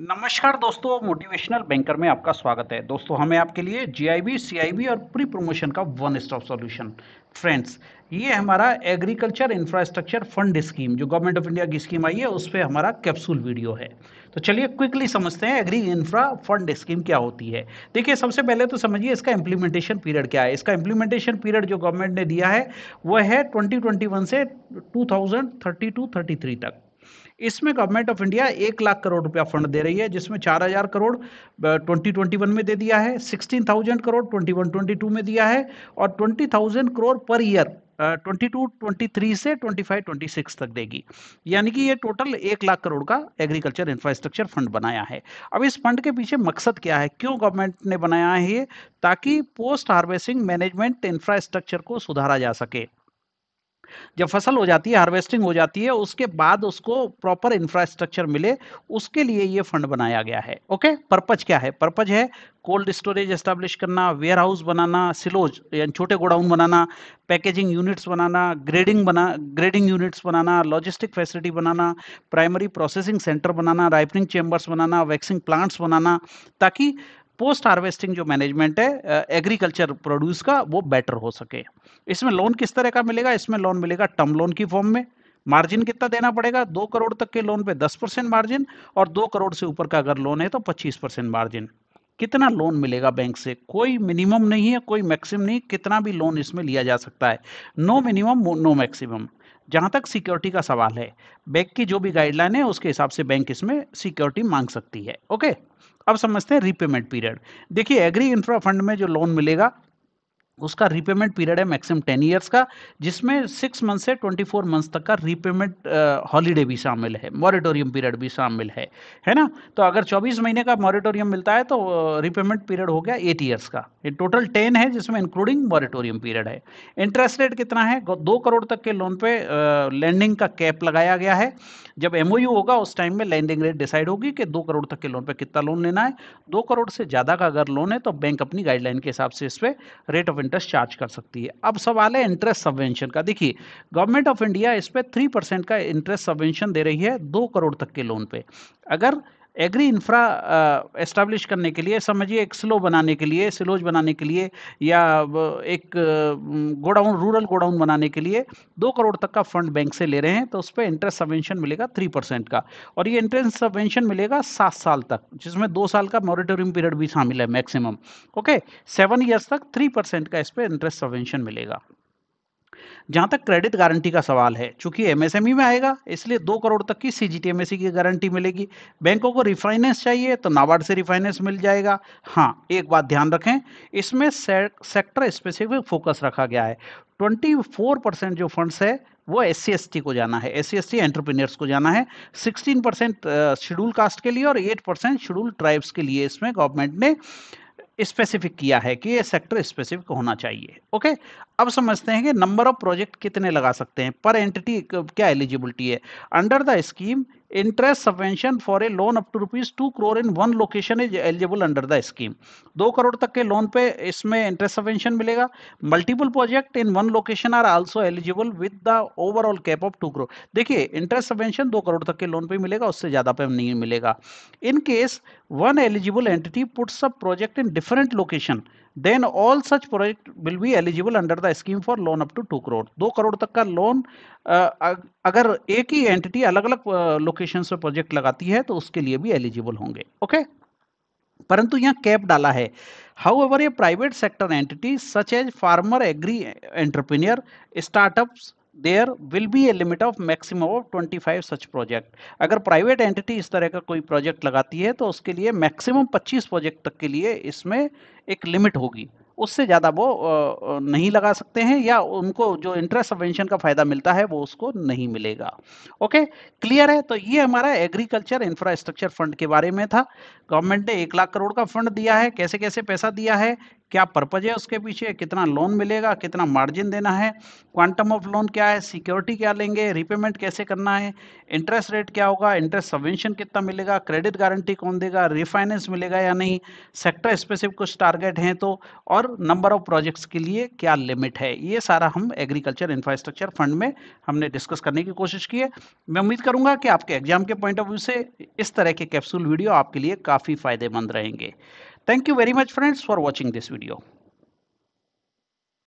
नमस्कार दोस्तों motivational banker में आपका स्वागत है दोस्तों हमें आपके लिए जीआईबी, सीआईबी और प्री प्रमोशन का वन स्टॉप सॉल्यूशन फ्रेंड्स ये हमारा एग्रीकल्चर इंफ्रास्ट्रक्चर फंड स्कीम जो गवर्नमेंट ऑफ इंडिया की स्कीम आई है उस पर हमारा कैप्सूल वीडियो है तो चलिए क्विकली समझते हैं एग्री इंफ्रा फंड स्कीम क्या होती है देखिए सबसे पहले तो समझिए इसका इम्प्लीमेंटेशन पीरियड क्या है इसका इम्प्लीमेंटेशन पीरियड जो गवर्नमेंट ने दिया है वह है 2021 से 2032 33 तक इसमें गवर्नमेंट ऑफ इंडिया एक लाख करोड़ रुपया फंड दे रही है जिसमें चार हजार करोड़ ट्वेंटी ट्वेंटी वन में दे दिया है sixteen thousand crore twenty one twenty two में दिया है और twenty thousand crore per year twenty two twenty three से ट्वेंटी फाइव ट्वेंटी सिक्स तक देगी यानी कि ये टोटल एक लाख करोड़ का एग्रीकल्चर इंफ्रास्ट्रक्चर फंड बनाया है अब इस फंड के पीछे मकसद क्या है क्यों गवर्नमेंट ने बनाया है ये ताकि पोस्ट हार्वेस्टिंग मैनेजमेंट इंफ्रास्ट्रक्चर को सुधारा जा सके जब फसल हो जाती है हार्वेस्टिंग हो जाती है उसके बाद उसको प्रॉपर इंफ्रास्ट्रक्चर मिले उसके लिए ये फंड बनाया गया है ओके पर्पज क्या है पर्पज है कोल्ड स्टोरेज एस्टेब्लिश करना वेयर हाउस बनाना सिलोज यानी छोटे गोडाउन बनाना पैकेजिंग यूनिट्स बनाना ग्रेडिंग बना ग्रेडिंग यूनिट्स बनाना लॉजिस्टिक फैसिलिटी बनाना प्राइमरी प्रोसेसिंग सेंटर बनाना राइपनिंग चेंबर्स बनाना वैक्सिंग प्लांट्स बनाना ताकि पोस्ट हार्वेस्टिंग जो मैनेजमेंट है एग्रीकल्चर प्रोड्यूस का वो बेटर हो सके इसमें लोन किस तरह का मिलेगा इसमें लोन मिलेगा टर्म लोन की फॉर्म में मार्जिन कितना देना पड़ेगा दो करोड़ तक के लोन पे दस परसेंट मार्जिन और दो करोड़ से ऊपर का अगर लोन है तो पच्चीस परसेंट मार्जिन कितना लोन मिलेगा बैंक से कोई मिनिमम नहीं है कोई मैक्सिमम नहीं कितना भी लोन इसमें लिया जा सकता है नो मिनिमम नो मैक्सिमम जहाँ तक सिक्योरिटी का सवाल है बैंक की जो भी गाइडलाइन है उसके हिसाब से बैंक इसमें सिक्योरिटी मांग सकती है ओके अब समझते हैं रीपेमेंट पीरियड देखिए एग्री इंफ्रा फंड में जो लोन मिलेगा उसका रीपेमेंट पीरियड है मैक्सिमम टेन ईयर्स का जिसमें सिक्स मंथ से ट्वेंटी फोर मंथ्स तक का रीपेमेंट हॉलीडे भी शामिल है मॉरिटोरियम पीरियड भी शामिल है है ना तो अगर चौबीस महीने का मॉरिटोरियम मिलता है तो रीपेमेंट पीरियड हो गया एट ईयर्स का ये टोटल टेन है जिसमें इंक्लूडिंग मॉरिटोरियम पीरियड है इंटरेस्ट रेट कितना है दो करोड़ तक के लोन पे लैंडिंग का कैप लगाया गया है जब एम होगा उस टाइम में लैंडिंग रेट डिसाइड होगी कि दो करोड़ तक के लोन पर कितना लोन लेना है दो करोड़ से ज़्यादा का अगर लोन है तो बैंक अपनी गाइडलाइन के हिसाब से इस पर रेट ऑफ इंटरेस्ट चार्ज कर सकती है अब सवाल है इंटरेस्ट सबवेंशन का देखिए गवर्नमेंट ऑफ इंडिया इस पर थ्री परसेंट का इंटरेस्ट सबवेंशन दे रही है दो करोड़ तक के लोन पे अगर एग्री इंफ्रा एस्टाब्लिश करने के लिए समझिए एक स्लो बनाने के लिए स्लोज बनाने के लिए या एक गोडाउन रूरल गोडाउन बनाने के लिए दो करोड़ तक का फंड बैंक से ले रहे हैं तो उस पर इंटरेस्ट सबवेंशन मिलेगा थ्री परसेंट का और ये इंटरेस्ट सबवेंशन मिलेगा सात साल तक जिसमें दो साल का मॉरिटोरियम पीरियड भी शामिल है मैक्सिमम ओके सेवन ईयर्स तक थ्री परसेंट का इस पर इंटरेस्ट सबवेंशन मिलेगा जहां तक क्रेडिट गारंटी का सवाल है चूंकि एमएसएमई e में आएगा इसलिए दो करोड़ तक की सी जी e की गारंटी मिलेगी बैंकों को रिफाइनेंस चाहिए तो नाबार्ड से रिफाइनेंस मिल जाएगा हाँ एक बात ध्यान रखें इसमें से, सेक्टर स्पेसिफिक फोकस रखा गया है ट्वेंटी परसेंट जो फंड्स है वो एस सी को जाना है एस सी एंट्रप्रीनियर्स को जाना है 16 परसेंट शेड्यूल कास्ट के लिए और 8 परसेंट शेड्यूल ट्राइब्स के लिए इसमें गवर्नमेंट ने स्पेसिफिक किया है कि ये सेक्टर स्पेसिफिक होना चाहिए ओके अब समझते हैं कि नंबर ऑफ प्रोजेक्ट कितने लगा सकते हैं पर एंटिटी क्या एलिजिबिलिटी है under the scheme interest subvention for a loan up to rupees two crore in one location is eligible under the scheme दो करोड़ तक के लोन पे इसमें इंटरेस्ट सबवेंशन मिलेगा multiple project in one location are also eligible with the overall cap of two crore देखिए interest subvention दो करोड़ तक के लोन पे मिलेगा उससे ज़्यादा पे नहीं मिलेगा in case one eligible entity puts a project in different location then all such project will be eligible under the scheme for loan up to two crore दो करोड़ तक का लोन अगर एक ही एंटिटी अलग अलग लोकेशन पर प्रोजेक्ट लगाती है तो उसके लिए भी एलिजिबल होंगे ओके परंतु यहाँ कैप डाला है however a private sector entity such as farmer agri entrepreneur startups there will be a limit of maximum of 25 such project अगर प्राइवेट एंटिटी इस तरह का कोई प्रोजेक्ट लगाती है तो उसके लिए मैक्सिमम 25 प्रोजेक्ट तक के लिए इसमें एक लिमिट होगी उससे ज़्यादा वो नहीं लगा सकते हैं या उनको जो इंटरेस्ट सबवेंशन का फ़ायदा मिलता है वो उसको नहीं मिलेगा ओके क्लियर है तो ये हमारा एग्रीकल्चर इंफ्रास्ट्रक्चर फंड के बारे में था गवर्नमेंट ने एक लाख करोड़ का फंड दिया है कैसे कैसे पैसा दिया है क्या पर्पज है उसके पीछे कितना लोन मिलेगा कितना मार्जिन देना है क्वांटम ऑफ लोन क्या है सिक्योरिटी क्या लेंगे रिपेमेंट कैसे करना है इंटरेस्ट रेट क्या होगा इंटरेस्ट सबवेंशन कितना मिलेगा क्रेडिट गारंटी कौन देगा रिफाइनेंस मिलेगा या नहीं सेक्टर स्पेसिफिक कुछ टारगेट हैं तो और नंबर ऑफ प्रोजेक्ट्स के लिए क्या लिमिट है ये सारा हम एग्रीकल्चर इंफ्रास्ट्रक्चर फंड में हमने डिस्कस करने की कोशिश की है मैं उम्मीद करूँगा कि आपके एग्जाम के पॉइंट ऑफ व्यू से इस तरह के कैप्सूल वीडियो आपके लिए काफ़ी फ़ायदेमंद रहेंगे Thank you very much friends for watching this video.